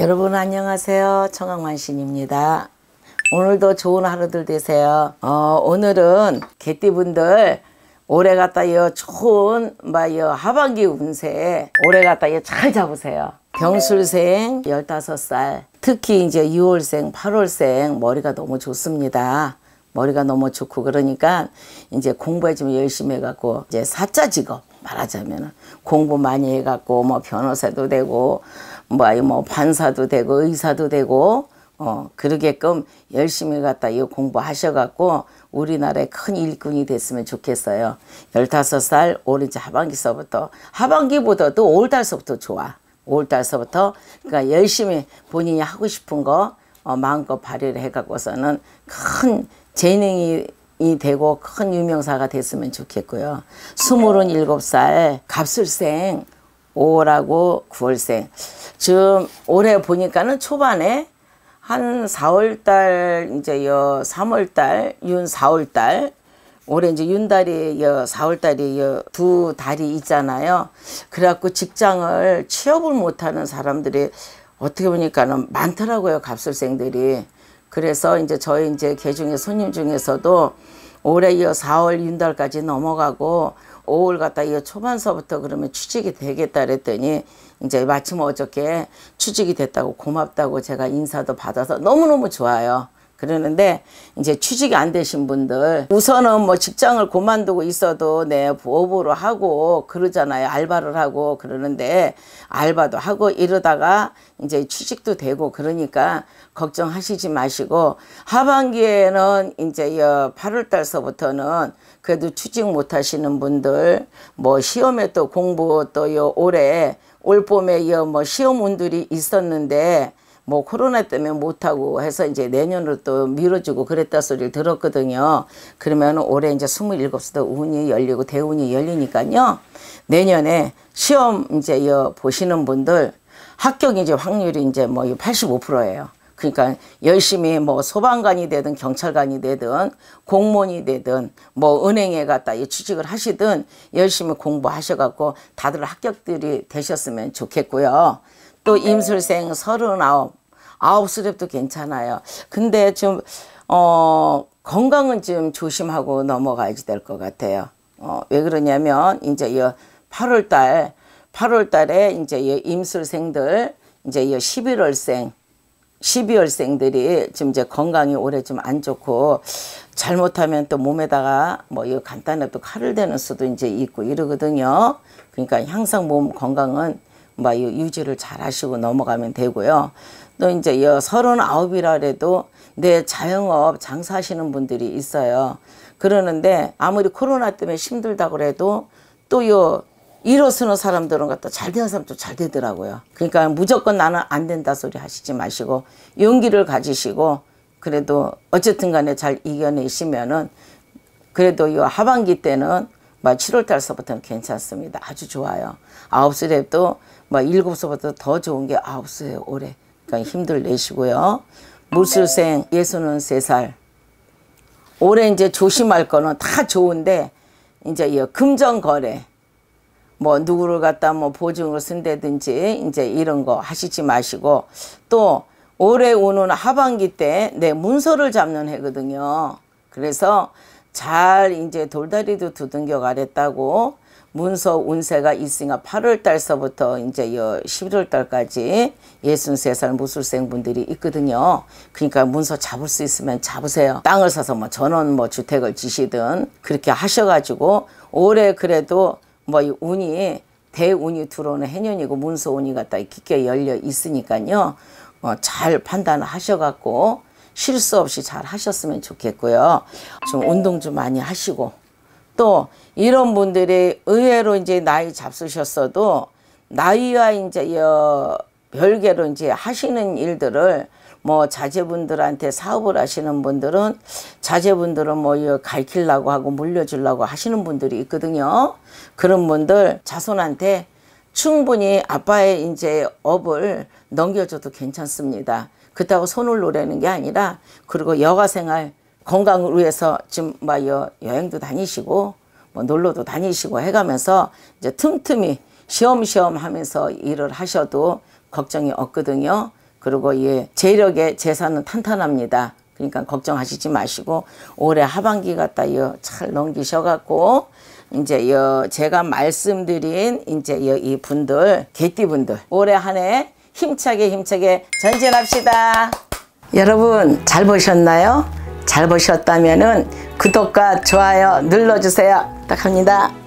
여러분 안녕하세요. 청학만신입니다. 오늘도 좋은 하루들 되세요. 어, 오늘은 개띠분들 올해 갔다 여 좋은 마여 하반기 운세 올해 갔다 여잘 잡으세요. 병술생 15살 특히 이제 6월생 8월생 머리가 너무 좋습니다. 머리가 너무 좋고 그러니까 이제 공부에 좀 열심히 해갖고 이제 사자 직업 말하자면 공부 많이 해갖고 뭐 변호사도 되고 뭐뭐 뭐 판사도 되고 의사도 되고 어 그러게끔 열심히 갖다 이 공부하셔갖고 우리나라의 큰 일꾼이 됐으면 좋겠어요. 열다섯 살 오렌지 하반기서부터 하반기보다도 올달서부터 좋아. 올달서부터 그러니까 열심히 본인이 하고 싶은 거 어, 마음껏 발휘를 해갖고서는 큰 재능이 이 되고 큰 유명사가 됐으면 좋겠고요. 스물은 일곱 살 갑술생 5월하고 9월생. 지금 올해 보니까는 초반에 한 4월달 이제 여 3월달 윤 4월달 올해 이제 윤달이 여 4월달이 여 두 달이 있잖아요. 그래갖고 직장을 취업을 못하는 사람들이 어떻게 보니까는 많더라고요 갑술생들이. 그래서 이제 저희 이제 개중에 손님 중에서도 올해 이어 4월 윤달까지 넘어가고 5월 갔다 이어 초반서부터 그러면 취직이 되겠다 그랬더니 이제 마침 어저께 취직이 됐다고 고맙다고 제가 인사도 받아서 너무너무 좋아요. 그러는데 이제 취직이 안 되신 분들 우선은 뭐 직장을 그만두고 있어도 내 네, 부업으로 하고 그러잖아요 알바를 하고 그러는데 알바도 하고 이러다가 이제 취직도 되고 그러니까 걱정하시지 마시고 하반기에는 이제 8월 달서부터는 그래도 취직 못 하시는 분들 뭐 시험에 또 공부 또 요 올해 올 봄에 요뭐 시험 운들이 있었는데 뭐 코로나 때문에 못하고 해서 이제 내년으로 또 미뤄지고 그랬다 소리를 들었거든요. 그러면 올해 이제 27수도 운이 열리고 대운이 열리니까요. 내년에 시험 이제 여 보시는 분들 합격 이제 확률이 이제 뭐 85%예요. 그러니까 열심히 뭐 소방관이 되든 경찰관이 되든 공무원이 되든 뭐 은행에 갔다 취직을 하시든 열심히 공부하셔갖고 다들 합격들이 되셨으면 좋겠고요. 또 임술생 서른아홉, 아홉 수렵도 괜찮아요. 근데 지금 어, 건강은 지금 조심하고 넘어가야지 될 것 같아요. 어, 왜 그러냐면, 이제 이 8월 달, 8월 달에 이제 이 임술생들, 이제 이 11월생, 12월생들이 지금 이제 건강이 올해 좀 안 좋고 잘못하면 또 몸에다가 뭐 이 간단하게 또 칼을 대는 수도 이제 있고 이러거든요. 그러니까 항상 몸 건강은 뭐 유지를 잘 하시고 넘어가면 되고요. 또 이제 여서이라 해도 내 자영업 장사하시는 분들이 있어요. 그러는데 아무리 코로나 때문에 힘들다고 해도 또요 일어서는 사람들은 갖다 잘 되는 사람도 잘 되더라고요. 그러니까 무조건 나는 안 된다 소리 하시지 마시고 용기를 가지시고 그래도 어쨌든 간에 잘 이겨내시면은 그래도 이 하반기 때는 뭐 7월 달서부터는 괜찮습니다. 아주 좋아요. 9시랩도 뭐 7시부터 더 좋은 게 9시에 오래. 그러니까 힘들 내시고요. 물술생 예수는 3살. 올해 이제 조심할 거는 다 좋은데 이제 이 금전 거래 뭐 누구를 갖다 뭐 보증을 쓴다든지 이제 이런 거 하시지 마시고 또 올해 오는 하반기 때 내 문서를 잡는 해거든요. 그래서 잘 이제 돌다리도 두둥겨 가랬다고 문서 운세가 있으니까 8월달서부터 이제 11월달까지 63살 무술생분들이 있거든요. 그러니까 문서 잡을 수 있으면 잡으세요. 땅을 사서 뭐 전원 뭐 주택을 지시든 그렇게 하셔가지고 올해 그래도 뭐 이 운이 대운이 들어오는 해년이고 문서 운이 갖다 깊게 열려 있으니까요. 어, 잘 판단하셔갖고 실수 없이 잘 하셨으면 좋겠고요. 좀 운동 좀 많이 하시고 또 이런 분들이 의외로 이제 나이 잡수셨어도 나이와 이제 여 별개로 이제 하시는 일들을 뭐 자제분들한테 사업을 하시는 분들은 자제분들은 뭐 갈키려고 하고 물려주려고 하시는 분들이 있거든요. 그런 분들 자손한테 충분히 아빠의 이제 업을 넘겨줘도 괜찮습니다. 그렇다고 손을 노으려는게 아니라 그리고 여가 생활 건강을 위해서 지금 뭐 여, 여행도 다니시고 뭐 놀러도 다니시고 해가면서 이제 틈틈이 시험시험 하면서 일을 하셔도 걱정이 없거든요. 그리고 예, 재력의 재산은 탄탄합니다. 그러니까 걱정하시지 마시고 올해 하반기 갖다 예, 잘 넘기셔갖고 이제 여 제가 말씀드린 이제 여이 분들 개띠 분들 올해 한 해 힘차게 힘차게 전진합시다. 여러분 잘 보셨나요? 잘 보셨다면은 구독과 좋아요 눌러주세요. 부탁합니다.